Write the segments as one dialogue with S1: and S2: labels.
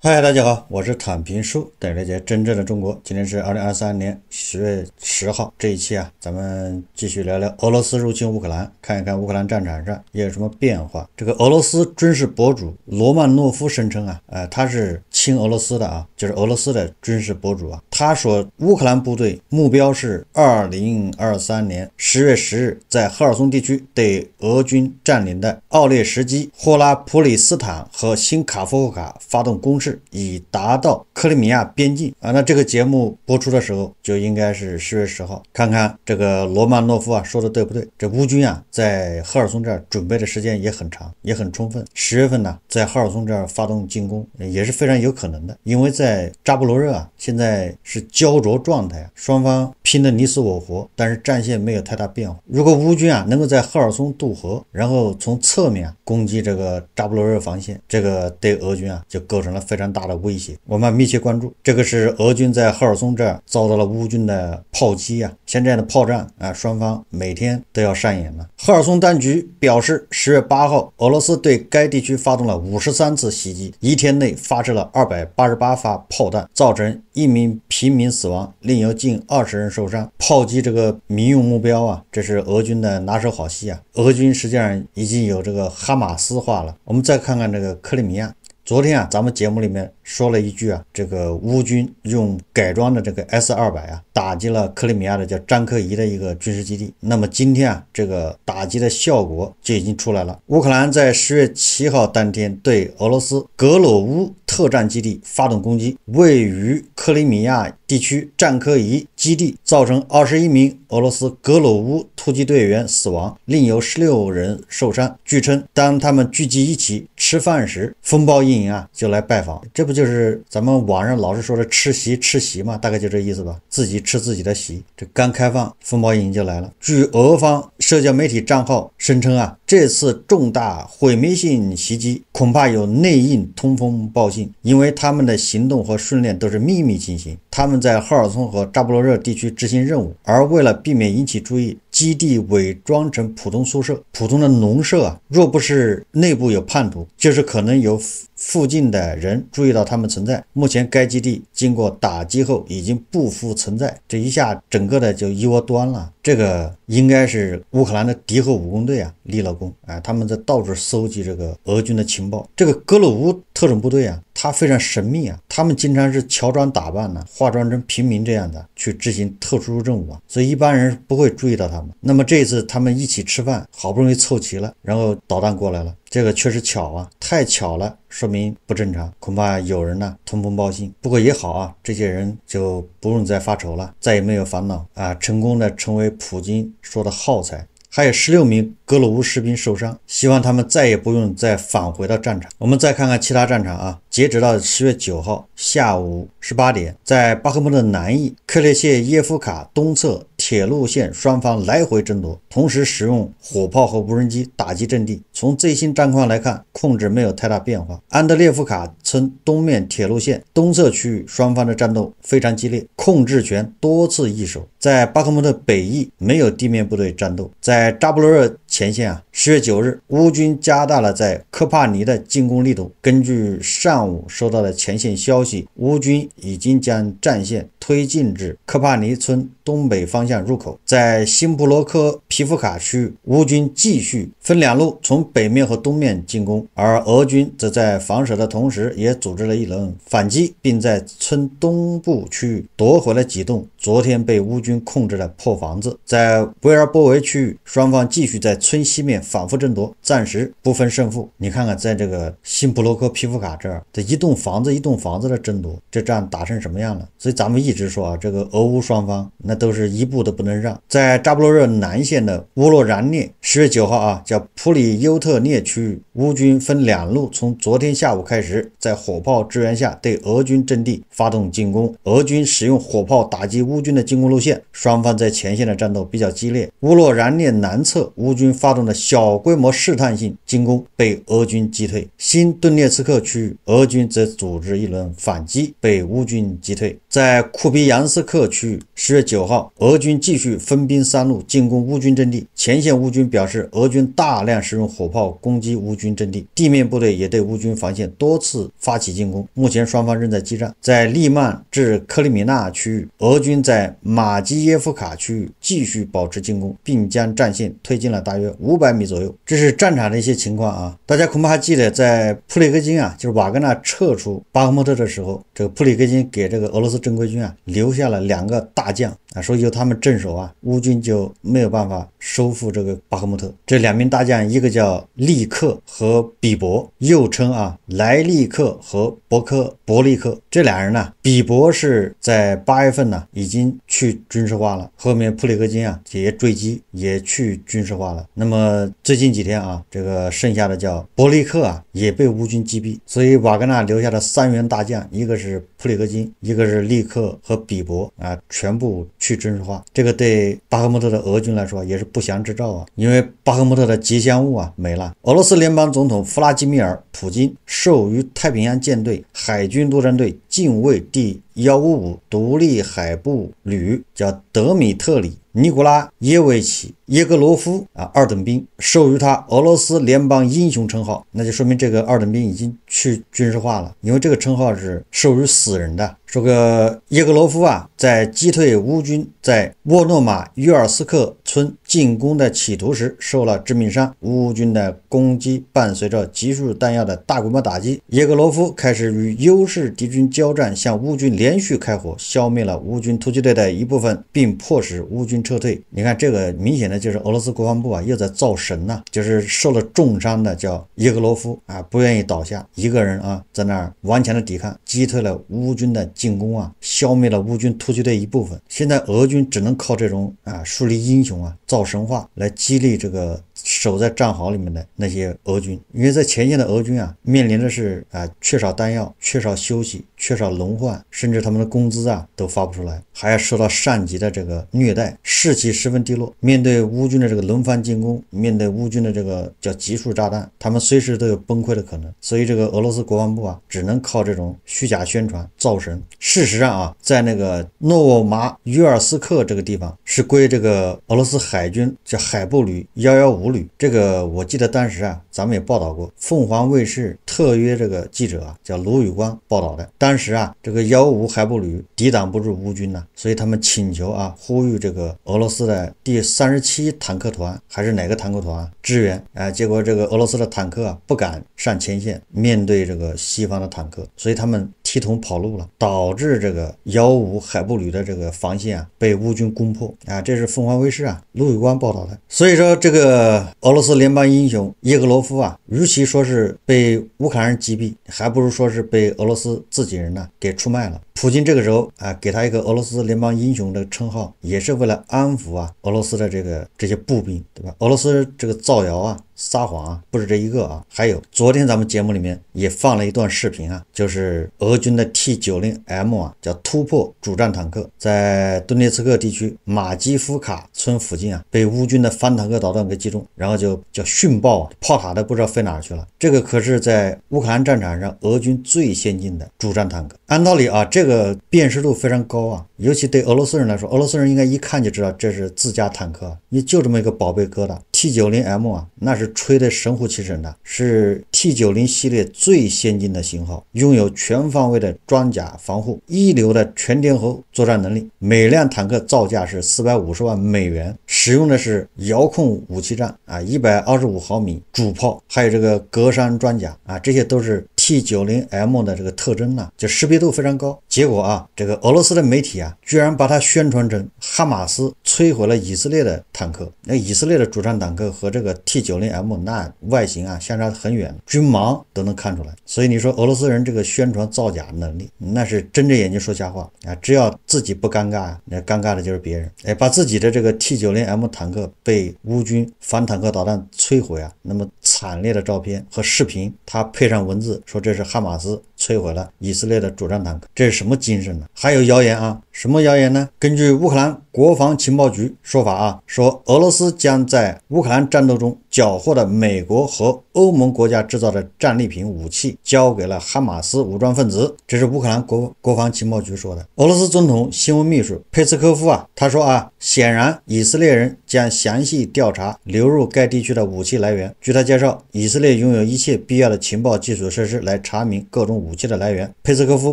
S1: 嗨，大家好，我是坦平叔，带着家真正的中国。今天是二零二三年十月十号，这一期啊，咱们继续聊聊俄罗斯入侵乌克兰，看一看乌克兰战场上有什么变化。这个俄罗斯军事博主罗曼诺夫声称啊，呃，他是亲俄罗斯的啊，就是俄罗斯的军事博主啊。他说乌克兰部队目标是二零二三年十月十日，在赫尔松地区对俄军占领的奥列什基、霍拉普里斯坦和新卡夫卡发动攻势。已达到克里米亚边境啊！那这个节目播出的时候就应该是十月十号。看看这个罗曼诺夫啊说的对不对？这乌军啊在赫尔松这儿准备的时间也很长，也很充分。十月份呢，在赫尔松这儿发动进攻也是非常有可能的。因为在扎波罗热啊，现在是焦灼状态，双方拼得你死我活，但是战线没有太大变化。如果乌军啊能够在赫尔松渡河，然后从侧面啊攻击这个扎波罗热防线，这个对俄军啊就构成了非。非常大的威胁，我们密切关注。这个是俄军在赫尔松这遭到了乌军的炮击啊！现在的炮战啊，双方每天都要上演了。赫尔松当局表示，十月八号，俄罗斯对该地区发动了五十三次袭击，一天内发射了二百八十八发炮弹，造成一名平民死亡，另有近二十人受伤。炮击这个民用目标啊，这是俄军的拿手好戏啊！俄军实际上已经有这个哈马斯化了。我们再看看这个克里米亚。昨天啊，咱们节目里面说了一句啊，这个乌军用改装的这个 S 二百啊，打击了克里米亚的叫詹科伊的一个军事基地。那么今天啊，这个打击的效果就已经出来了。乌克兰在十月七号当天对俄罗斯格鲁乌特战基地发动攻击，位于克里米亚地区詹科伊基地，造成二十一名俄罗斯格鲁乌突击队员死亡，另有十六人受伤。据称，当他们聚集一起。吃饭时，风暴阴影啊就来拜访，这不就是咱们网上老是说的吃席吃席嘛？大概就这意思吧，自己吃自己的席。这刚开放，风暴阴影就来了。据俄方社交媒体账号声称啊，这次重大毁灭性袭击恐怕有内应通风报信，因为他们的行动和训练都是秘密进行。他们在赫尔松和扎波罗热地区执行任务，而为了避免引起注意。基地伪装成普通宿舍、普通的农舍啊，若不是内部有叛徒，就是可能有附近的人注意到他们存在。目前该基地经过打击后已经不复存在，这一下整个的就一窝端了。这个应该是乌克兰的敌后武工队啊立了功，啊，他们在到处搜集这个俄军的情报。这个格鲁乌特种部队啊。他非常神秘啊，他们经常是乔装打扮呢，化妆成平民这样的去执行特殊任务啊，所以一般人不会注意到他们。那么这一次他们一起吃饭，好不容易凑齐了，然后导弹过来了，这个确实巧啊，太巧了，说明不正常，恐怕有人呢通风报信。不过也好啊，这些人就不用再发愁了，再也没有烦恼啊，成功的成为普京说的耗材。还有十六名格鲁乌士兵受伤，希望他们再也不用再返回到战场。我们再看看其他战场啊，截止到十月九号下午十八点，在巴赫穆特南翼克列谢耶夫卡东侧。铁路线双方来回争夺，同时使用火炮和无人机打击阵地。从最新战况来看，控制没有太大变化。安德烈夫卡村东面铁路线东侧区域，双方的战斗非常激烈，控制权多次易手。在巴克穆特北翼没有地面部队战斗，在扎布罗热。前线啊！十月九日，乌军加大了在科帕尼的进攻力度。根据上午收到的前线消息，乌军已经将战线推进至科帕尼村东北方向入口。在新布罗科皮夫卡区，乌军继续分两路从北面和东面进攻，而俄军则在防守的同时也组织了一轮反击，并在村东部区域夺回了几栋。昨天被乌军控制的破房子，在维尔波维区域，双方继续在村西面反复争夺，暂时不分胜负。你看看，在这个新布罗科皮夫卡这儿，这一栋房子一栋房子的争夺，这仗打成什么样了？所以咱们一直说啊，这个俄乌双方那都是一步都不能让。在扎布罗热南线的乌洛然列，十月九号啊，叫普里尤特涅区域。乌军分两路，从昨天下午开始，在火炮支援下对俄军阵地发动进攻。俄军使用火炮打击乌军的进攻路线，双方在前线的战斗比较激烈。乌洛然涅南侧，乌军发动的小规模试探性进攻被俄军击退；新顿涅茨克区域，俄军则组织一轮反击被乌军击退。在库皮扬斯克区域，十月九号，俄军继续分兵三路进攻乌军阵地，前线乌军表示，俄军大量使用火炮攻击乌军。阵地地面部队也对乌军防线多次发起进攻，目前双方仍在激战。在利曼至克里米纳区域，俄军在马基耶夫卡区域继续保持进攻，并将战线推进了大约五百米左右。这是战场的一些情况啊，大家恐怕还记得，在普里戈金啊，就是瓦格纳撤出巴赫穆特的时候，这个普里戈金给这个俄罗斯正规军啊留下了两个大将。所以由他们镇守啊，乌军就没有办法收复这个巴赫穆特。这两名大将，一个叫利克和比伯，又称啊莱利克和博克博利克。这俩人呢，比伯是在八月份呢已经去军事化了，后面普里克金啊也追击也去军事化了。那么最近几天啊，这个剩下的叫博利克啊也被乌军击毙。所以瓦格纳留下的三员大将，一个是。普里戈金，一个是利克和比伯啊，全部去军事化，这个对巴赫穆特的俄军来说也是不祥之兆啊，因为巴赫穆特的吉祥物啊没了。俄罗斯联邦总统弗拉基米尔·普京授予太平洋舰队海军陆战队近卫第幺五五独立海部旅，叫德米特里·尼古拉耶维奇·耶格罗夫啊二等兵，授予他俄罗斯联邦英雄称号，那就说明这个二等兵已经。去军事化了，因为这个称号是授予死人的。说个叶格罗夫啊，在击退乌军在沃诺马约尔斯克。村进攻的企图时受了致命伤。乌军的攻击伴随着集束弹药的大规模打击。耶格罗夫开始与优势敌军交战，向乌军连续开火，消灭了乌军突击队的一部分，并迫使乌军撤退。你看，这个明显的就是俄罗斯国防部啊，又在造神呐。就是受了重伤的叫耶格罗夫啊，不愿意倒下，一个人啊在那儿顽强的抵抗，击退了乌军的进攻啊，消灭了乌军突击队一部分。现在俄军只能靠这种啊树立英雄。造神话来激励这个。守在战壕里面的那些俄军，因为在前线的俄军啊，面临的是啊缺少弹药、缺少休息、缺少轮换，甚至他们的工资啊都发不出来，还要受到上级的这个虐待，士气十分低落。面对乌军的这个轮番进攻，面对乌军的这个叫集束炸弹，他们随时都有崩溃的可能。所以这个俄罗斯国防部啊，只能靠这种虚假宣传造神。事实上啊，在那个诺瓦马约尔斯克这个地方，是归这个俄罗斯海军叫海部旅幺幺五旅。这个我记得当时啊，咱们也报道过，凤凰卫视特约这个记者啊，叫卢宇光报道的。当时啊，这个幺五海布旅抵挡不住乌军呢，所以他们请求啊，呼吁这个俄罗斯的第三十七坦克团还是哪个坦克团支援啊。结果这个俄罗斯的坦克啊，不敢上前线，面对这个西方的坦克，所以他们。系统跑路了，导致这个幺五海布旅的这个防线啊被乌军攻破啊！这是凤凰卫视啊陆伟光报道的。所以说，这个俄罗斯联邦英雄叶格罗夫啊，与其说是被乌克兰人击毙，还不如说是被俄罗斯自己人呢给出卖了。普京这个时候啊，给他一个俄罗斯联邦英雄的称号，也是为了安抚啊俄罗斯的这个这些步兵，对吧？俄罗斯这个造谣啊。撒谎啊，不止这一个啊，还有昨天咱们节目里面也放了一段视频啊，就是俄军的 T90M 啊，叫突破主战坦克，在顿涅茨克地区马基夫卡村附近啊，被乌军的反坦克导弹给击中，然后就叫殉爆啊，炮塔都不知道飞哪去了。这个可是在乌克兰战场上俄军最先进的主战坦克，按道理啊，这个辨识度非常高啊，尤其对俄罗斯人来说，俄罗斯人应该一看就知道这是自家坦克，你就这么一个宝贝疙瘩。T90M 啊，那是吹得神乎其神的，是 T90 系列最先进的型号，拥有全方位的装甲防护，一流的全天候作战能力。每辆坦克造价是四百五十万美元，使用的是遥控武器站啊，一百二十五毫米主炮，还有这个格栅装甲啊，这些都是 T90M 的这个特征啊，就识别度非常高。结果啊，这个俄罗斯的媒体啊，居然把它宣传成哈马斯摧毁了以色列的坦克。那以色列的主战坦克和这个 T90M 那外形啊相差很远，军盲都能看出来。所以你说俄罗斯人这个宣传造假能力，那是睁着眼睛说瞎话啊！只要自己不尴尬，那尴尬的就是别人。哎，把自己的这个 T90M 坦克被乌军反坦克导弹摧毁啊，那么惨烈的照片和视频，他配上文字说这是哈马斯。摧毁了以色列的主战坦克，这是什么精神呢？还有谣言啊。什么谣言呢？根据乌克兰国防情报局说法啊，说俄罗斯将在乌克兰战斗中缴获的美国和欧盟国家制造的战利品武器交给了哈马斯武装分子。这是乌克兰国国防情报局说的。俄罗斯总统新闻秘书佩斯科夫啊，他说啊，显然以色列人将详细调查流入该地区的武器来源。据他介绍，以色列拥有一切必要的情报基础设施来查明各种武器的来源。佩斯科夫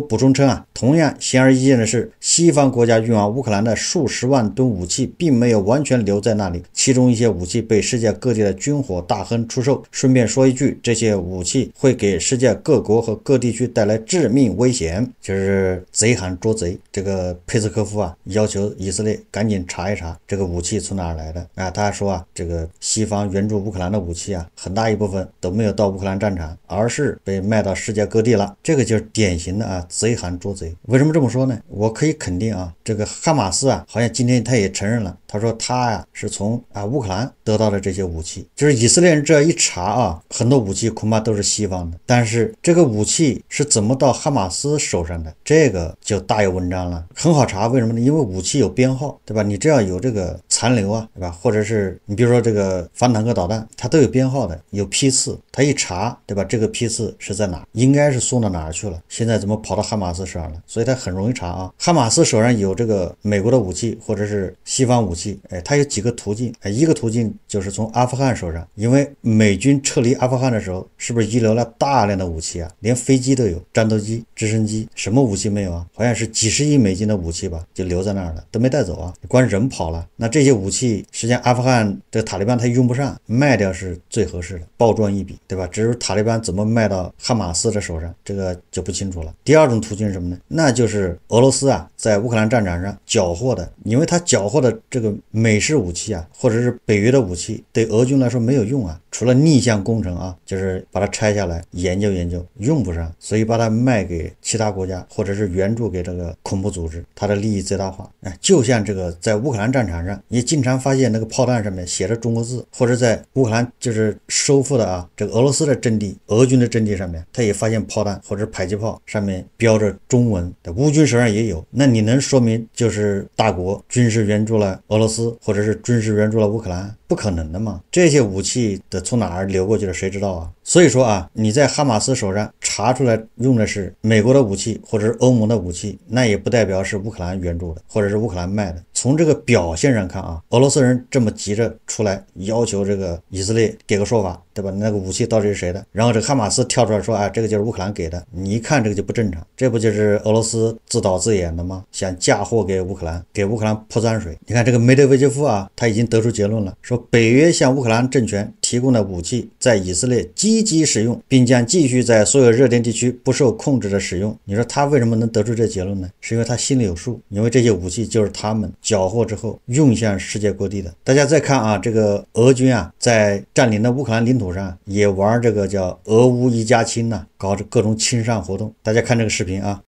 S1: 补充称啊，同样显而易见的是西。方国家运往乌克兰的数十万吨武器，并没有完全留在那里，其中一些武器被世界各地的军火大亨出售。顺便说一句，这些武器会给世界各国和各地区带来致命危险，就是贼喊捉贼。这个佩斯科夫啊，要求以色列赶紧查一查这个武器从哪来的啊。他还说啊，这个西方援助乌克兰的武器啊，很大一部分都没有到乌克兰战场，而是被卖到世界各地了。这个就是典型的啊，贼喊捉贼。为什么这么说呢？我可以肯定。啊，这个哈马斯啊，好像今天他也承认了，他说他呀是从啊乌克兰得到的这些武器，就是以色列人这一查啊，很多武器恐怕都是西方的，但是这个武器是怎么到哈马斯手上的，这个就大有文章了，很好查，为什么呢？因为武器有编号，对吧？你只要有这个残留啊，对吧？或者是你比如说这个反坦克导弹，它都有编号的，有批次，它一查，对吧？这个批次是在哪？应该是送到哪儿去了？现在怎么跑到哈马斯手上了？所以他很容易查啊，哈马斯手。手上有这个美国的武器或者是西方武器，哎，它有几个途径，哎，一个途径就是从阿富汗手上，因为美军撤离阿富汗的时候，是不是遗留了大量的武器啊？连飞机都有，战斗机、直升机，什么武器没有啊？好像是几十亿美金的武器吧，就留在那儿了，都没带走啊，光人跑了。那这些武器，实际上阿富汗这个塔利班他用不上，卖掉是最合适的，暴赚一笔，对吧？至于塔利班怎么卖到哈马斯的手上，这个就不清楚了。第二种途径是什么呢？那就是俄罗斯啊，在在乌克兰战场上缴获的，因为他缴获的这个美式武器啊，或者是北约的武器，对俄军来说没有用啊。除了逆向工程啊，就是把它拆下来研究研究，用不上，所以把它卖给其他国家，或者是援助给这个恐怖组织，它的利益最大化。哎，就像这个在乌克兰战场上，你经常发现那个炮弹上面写着中国字，或者在乌克兰就是收复的啊，这个俄罗斯的阵地、俄军的阵地上面，他也发现炮弹或者迫击炮上面标着中文，乌军手上也有。那你能说明就是大国军事援助了俄罗斯，或者是军事援助了乌克兰？不可能的嘛，这些武器的。从哪儿流过去的？谁知道啊？所以说啊，你在哈马斯手上查出来用的是美国的武器或者是欧盟的武器，那也不代表是乌克兰援助的或者是乌克兰卖的。从这个表现上看啊，俄罗斯人这么急着出来要求这个以色列给个说法，对吧？那个武器到底是谁的？然后这个哈马斯跳出来说，哎，这个就是乌克兰给的。你一看这个就不正常，这不就是俄罗斯自导自演的吗？想嫁祸给乌克兰，给乌克兰泼脏水。你看这个梅德韦杰夫啊，他已经得出结论了，说北约向乌克兰政权提供的武器在以色列基积极使用，并将继续在所有热点地区不受控制地使用。你说他为什么能得出这结论呢？是因为他心里有数，因为这些武器就是他们缴获之后用向世界各地的。大家再看啊，这个俄军啊，在占领的乌克兰领土上也玩这个叫“俄乌一家亲”呢，搞着各种亲善活动。大家看这个视频啊。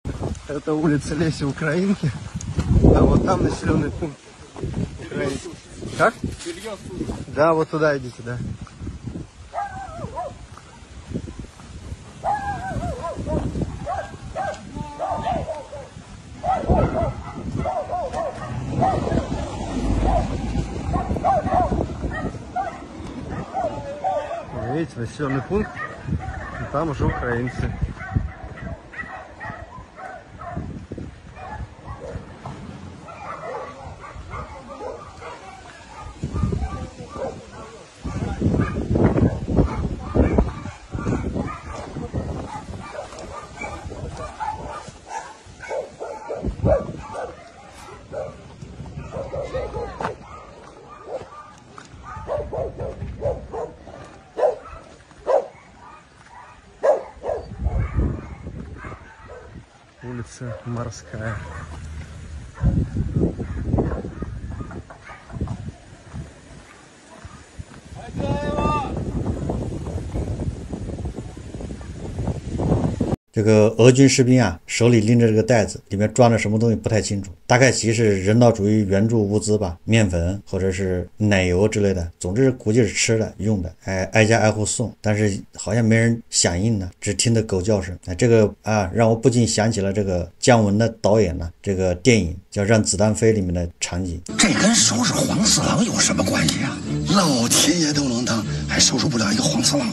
S1: населенный пункт, и там уже украинцы. улица Морская. 这个俄军士兵啊，手里拎着这个袋子，里面装着什么东西不太清楚，大概其是人道主义援助物资吧，面粉或者是奶油之类的，总之估计是吃的用的。哎，挨家挨户送，但是好像没人响应呢，只听得狗叫声。哎，这个啊，让我不禁想起了这个姜文的导演呢，这个电影叫《让子弹飞》里面的场景。这跟收拾黄四郎有什么关系啊？老天爷都能当，还收拾不了一个黄四郎？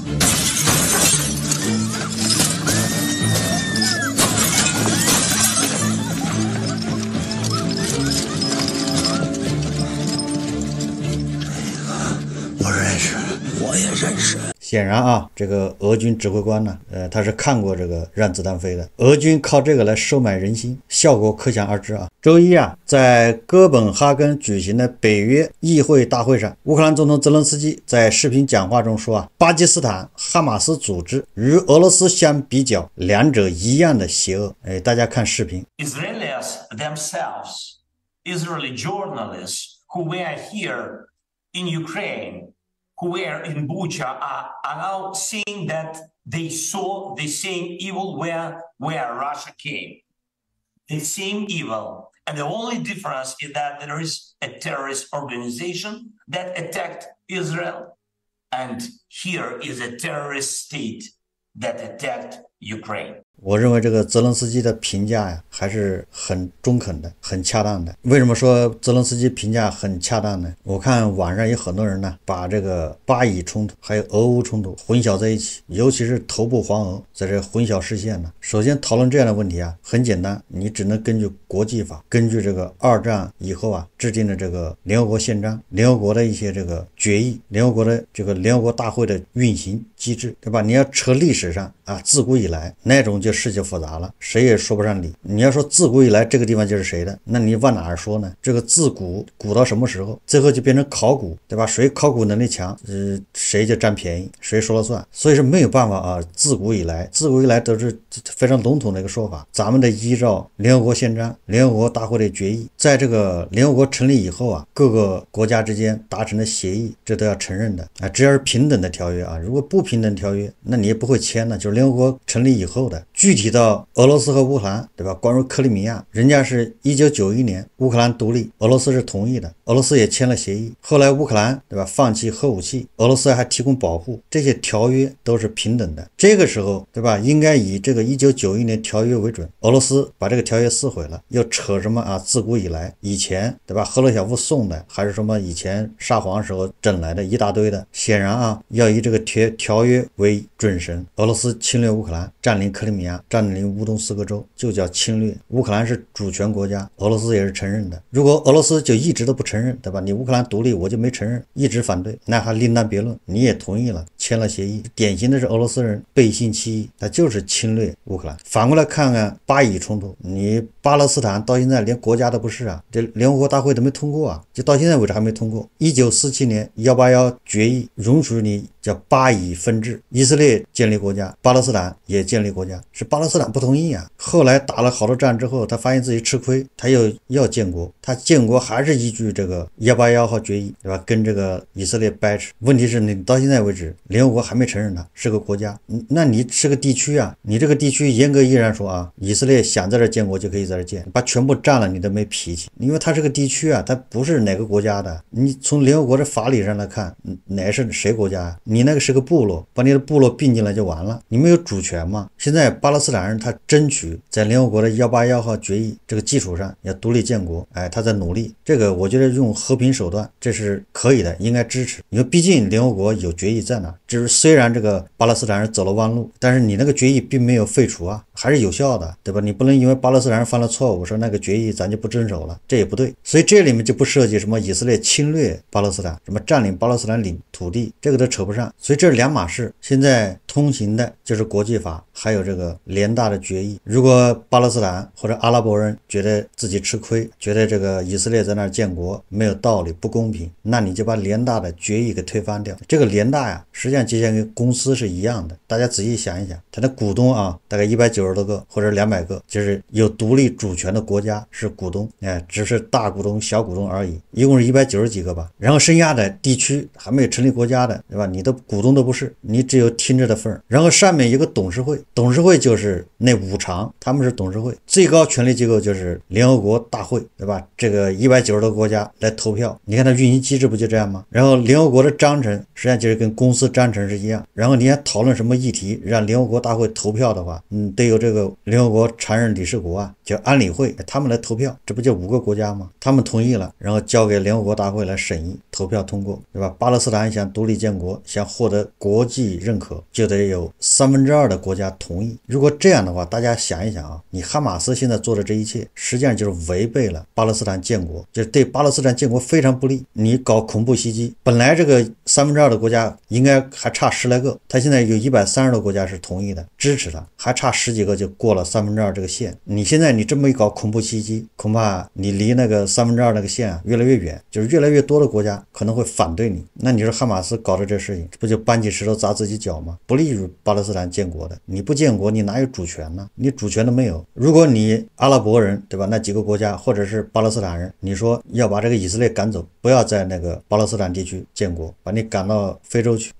S1: 显然啊，这个俄军指挥官呢，呃，他是看过这个让子弹飞的。俄军靠这个来收买人心，效果可想而知啊。周一啊，在哥本哈根举行的北约议会大会上，乌克兰总统泽连斯基在视频讲话中说啊，巴基斯坦、哈马斯组织与俄罗斯相比较，两者一样的邪恶。哎，大家看视频，ISRAELIS THEMSELVES ISRAELI JOURNALISTS WHO WE ARE HERE IN UKRAINE。who were in Bucha are, uh, are now saying that they saw the same evil where, where Russia came. The same evil. And the only difference is that there is a terrorist organization that attacked Israel. And here is a terrorist state that attacked Ukraine. 我认为这个泽伦斯基的评价呀，还是很中肯的，很恰当的。为什么说泽伦斯基评价很恰当呢？我看网上有很多人呢，把这个巴以冲突还有俄乌冲突混淆在一起，尤其是头部黄俄在这混淆视线呢。首先讨论这样的问题啊，很简单，你只能根据国际法，根据这个二战以后啊制定的这个联合国宪章，联合国的一些这个决议，联合国的这个联合国大会的运行。机制对吧？你要扯历史上啊，自古以来那种就世界复杂了，谁也说不上理。你要说自古以来这个地方就是谁的，那你往哪儿说呢？这个自古古到什么时候，最后就变成考古，对吧？谁考古能力强，呃，谁就占便宜，谁说了算。所以说没有办法啊，自古以来，自古以来都是非常笼统的一个说法。咱们得依照联合国宪章、联合国大会的决议，在这个联合国成立以后啊，各个国家之间达成的协议，这都要承认的啊。只要是平等的条约啊，如果不平。平等条约，那你也不会签呢。就是联合国成立以后的，具体到俄罗斯和乌克兰，对吧？关于克里米亚，人家是一九九一年乌克兰独立，俄罗斯是同意的。俄罗斯也签了协议，后来乌克兰对吧放弃核武器，俄罗斯还提供保护，这些条约都是平等的。这个时候对吧，应该以这个一九九一年条约为准。俄罗斯把这个条约撕毁了，又扯什么啊？自古以来，以前对吧，赫鲁晓夫送的，还是什么以前沙皇时候整来的一大堆的。显然啊，要以这个条条约为准神，俄罗斯侵略乌克兰，占领克里米亚，占领乌东四个州，就叫侵略。乌克兰是主权国家，俄罗斯也是承认的。如果俄罗斯就一直都不承认，对吧？你乌克兰独立，我就没承认，一直反对，那还另当别论。你也同意了。签了协议，典型的是俄罗斯人背信弃义，他就是侵略乌克兰。反过来看看巴以冲突，你巴勒斯坦到现在连国家都不是啊，这联合国大会都没通过啊，就到现在为止还没通过。一九四七年幺八幺决议容许你叫巴以分治，以色列建立国家，巴勒斯坦也建立国家，是巴勒斯坦不同意啊。后来打了好多战之后，他发现自己吃亏，他又要建国，他建国还是依据这个幺八幺号决议，对吧？跟这个以色列掰扯。问题是，你到现在为止。联合国还没承认它是个国家，那你是个地区啊？你这个地区严格依然说啊，以色列想在这建国就可以在这建，把全部占了你都没脾气，因为它是个地区啊，它不是哪个国家的。你从联合国的法理上来看，哪是谁国家？你那个是个部落，把你的部落并进来就完了，你没有主权嘛？现在巴勒斯坦人他争取在联合国的幺八幺号决议这个基础上要独立建国，哎，他在努力，这个我觉得用和平手段这是可以的，应该支持，因为毕竟联合国有决议在那。就是虽然这个巴勒斯坦人走了弯路，但是你那个决议并没有废除啊，还是有效的，对吧？你不能因为巴勒斯坦人犯了错误，说那个决议咱就不遵守了，这也不对。所以这里面就不涉及什么以色列侵略巴勒斯坦，什么占领巴勒斯坦领土地，这个都扯不上。所以这是两码事。现在。通行的就是国际法，还有这个联大的决议。如果巴勒斯坦或者阿拉伯人觉得自己吃亏，觉得这个以色列在那儿建国没有道理、不公平，那你就把联大的决议给推翻掉。这个联大呀，实际上就像跟公司是一样的。大家仔细想一想，它的股东啊，大概一百九十多个或者两百个，就是有独立主权的国家是股东，哎，只是大股东、小股东而已，一共是一百九十几个吧。然后，剩下的地区还没有成立国家的，对吧？你的股东都不是，你只有听着的。份然后上面一个董事会，董事会就是那五常，他们是董事会最高权力机构，就是联合国大会，对吧？这个一百九十多个国家来投票，你看它运行机制不就这样吗？然后联合国的章程实际上就是跟公司章程是一样。然后你要讨论什么议题让联合国大会投票的话，嗯，得有这个联合国常任理事国啊，叫安理会，他们来投票，这不就五个国家吗？他们同意了，然后交给联合国大会来审议、投票通过，对吧？巴勒斯坦想独立建国，想获得国际认可，就得。得有三分之二的国家同意。如果这样的话，大家想一想啊，你哈马斯现在做的这一切，实际上就是违背了巴勒斯坦建国，就是对巴勒斯坦建国非常不利。你搞恐怖袭击，本来这个三分之二的国家应该还差十来个，他现在有一百三十多国家是同意的，支持他，还差十几个就过了三分之二这个线。你现在你这么一搞恐怖袭击，恐怕你离那个三分之二那个线越来越远，就是越来越多的国家可能会反对你。那你说哈马斯搞的这事情，不就搬起石头砸自己脚吗？不利。利于巴勒斯坦建国的，你不建国，你哪有主权呢？你主权都没有。如果你阿拉伯人，对吧？那几个国家或者是巴勒斯坦人，你说要把这个以色列赶走，不要在那个巴勒斯坦地区建国，把你赶到非洲去。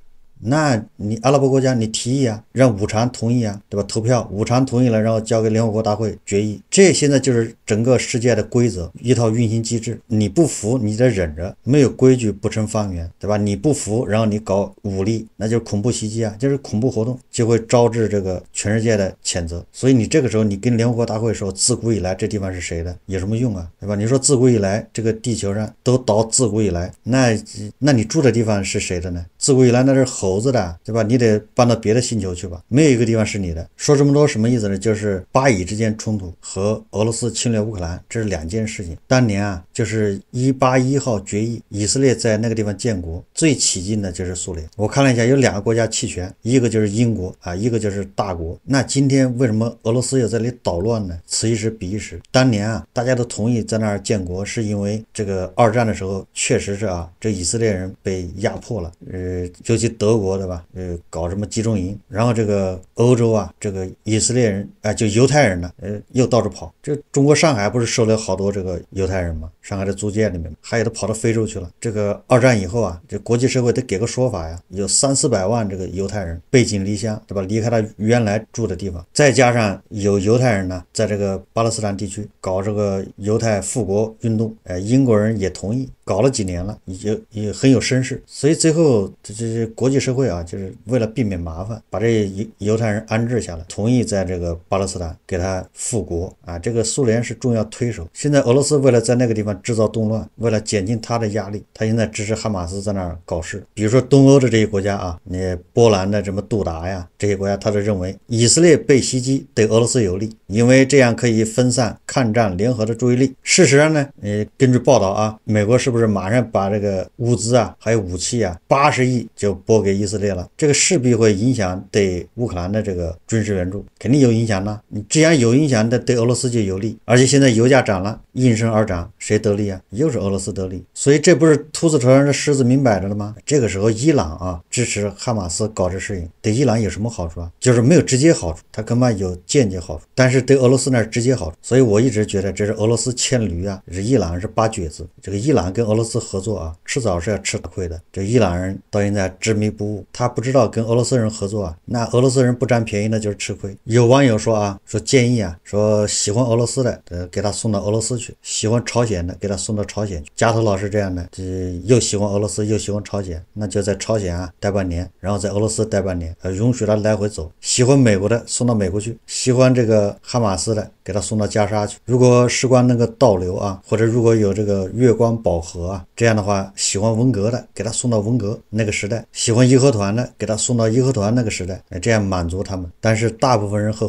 S1: 那你阿拉伯国家，你提议啊，让五常同意啊，对吧？投票，五常同意了，然后交给联合国大会决议。这现在就是整个世界的规则，一套运行机制。你不服，你得忍着。没有规矩不成方圆，对吧？你不服，然后你搞武力，那就是恐怖袭击啊，就是恐怖活动，就会招致这个全世界的谴责。所以你这个时候，你跟联合国大会说，自古以来这地方是谁的，有什么用啊？对吧？你说自古以来这个地球上都到自古以来，那那你住的地方是谁的呢？自古以来那是猴。猴子的，对吧？你得搬到别的星球去吧。没有一个地方是你的。说这么多什么意思呢？就是巴以之间冲突和俄罗斯侵略乌克兰，这是两件事情。当年啊，就是一八一号决议，以色列在那个地方建国，最起劲的就是苏联。我看了一下，有两个国家弃权，一个就是英国啊，一个就是大国。那今天为什么俄罗斯又在那里捣乱呢？此一时彼一时。当年啊，大家都同意在那儿建国，是因为这个二战的时候，确实是啊，这以色列人被压迫了。呃，尤其德。德国对吧？呃，搞什么集中营，然后这个欧洲啊，这个以色列人啊，就犹太人呢，呃，又到处跑。这中国上海不是收了好多这个犹太人吗？上海的租界里面，还有的跑到非洲去了。这个二战以后啊，这国际社会得给个说法呀。有三四百万这个犹太人背井离乡，对吧？离开了原来住的地方，再加上有犹太人呢，在这个巴勒斯坦地区搞这个犹太复国运动。哎，英国人也同意，搞了几年了，也也很有声势。所以最后这这国际。社会啊，就是为了避免麻烦，把这犹犹太人安置下来，同意在这个巴勒斯坦给他复国啊。这个苏联是重要推手。现在俄罗斯为了在那个地方制造动乱，为了减轻他的压力，他现在支持哈马斯在那儿搞事。比如说东欧的这些国家啊，你波兰的什么杜达呀，这些国家，他都认为以色列被袭击对俄罗斯有利，因为这样可以分散抗战联合的注意力。事实上呢，呃，根据报道啊，美国是不是马上把这个物资啊，还有武器啊，八十亿就拨给。以色列了，这个势必会影响对乌克兰的这个军事援助，肯定有影响呐。你既然有影响，那对俄罗斯就有利，而且现在油价涨了，应声而涨，谁得利啊？又是俄罗斯得利。所以这不是兔子头上的狮子明摆着了吗？这个时候伊朗啊支持哈马斯搞这事情，对伊朗有什么好处啊？就是没有直接好处，他恐怕有间接好处，但是对俄罗斯那是直接好处。所以我一直觉得这是俄罗斯牵驴啊，是伊朗是扒橛子。这个伊朗跟俄罗斯合作啊，迟早是要吃的亏的。这伊朗人到现在执迷不。他不知道跟俄罗斯人合作啊，那俄罗斯人不占便宜，那就是吃亏。有网友说啊，说建议啊，说喜欢俄罗斯的给他送到俄罗斯去，喜欢朝鲜的给他送到朝鲜去。加图老师这样的，这又喜欢俄罗斯又喜欢朝鲜，那就在朝鲜啊待半年，然后在俄罗斯待半年，允许他来回走。喜欢美国的送到美国去，喜欢这个哈马斯的给他送到加沙去。如果事关那个倒流啊，或者如果有这个月光宝盒啊，这样的话，喜欢文革的给他送到文革那个时代，喜欢。义和团的，给他送到义和团那个时代，这样满足他们。但是大部分人会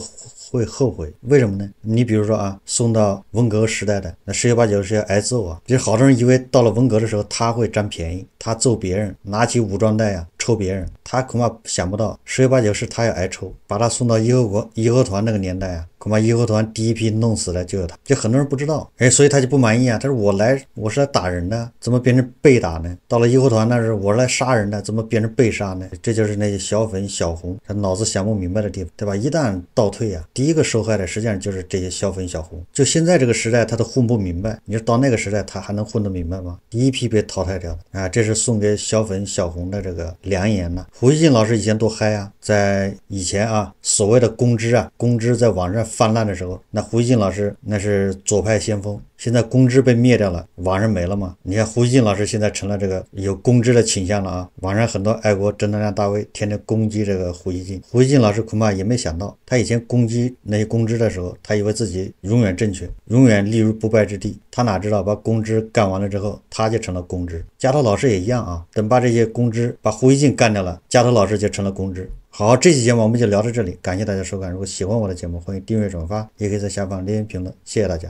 S1: 会后悔，为什么呢？你比如说啊，送到文革时代的，那十有八九是要挨揍啊。有好多人以为到了文革的时候他会占便宜，他揍别人，拿起武装带呀抽别人，他恐怕想不到十有八九是他要挨抽。把他送到义和国义和团那个年代啊。恐怕义和团第一批弄死了就有他，就很多人不知道，哎，所以他就不满意啊。他说我来我是来打人的，怎么变成被打呢？到了义和团那时候，我来杀人的，怎么变成被杀呢？这就是那些小粉小红他脑子想不明白的地方，对吧？一旦倒退啊，第一个受害的实际上就是这些小粉小红。就现在这个时代，他都混不明白。你说到那个时代，他还能混得明白吗？第一批被淘汰掉的啊，这是送给小粉小红的这个良言呢。胡一静老师以前多嗨啊，在以前啊，所谓的公知啊，公知在网上。泛滥的时候，那胡锡进老师那是左派先锋。现在公知被灭掉了，网上没了嘛？你看胡锡进老师现在成了这个有公知的倾向了啊！网上很多爱国正能量大 V 天天攻击这个胡锡进，胡锡进老师恐怕也没想到，他以前攻击那些公知的时候，他以为自己永远正确，永远立于不败之地，他哪知道把公知干完了之后，他就成了公知。加特老师也一样啊，等把这些公知把胡锡进干掉了，加特老师就成了公知。好，这期节目我们就聊到这里，感谢大家收看。如果喜欢我的节目，欢迎订阅、转发，也可以在下方留言评论。谢谢大家。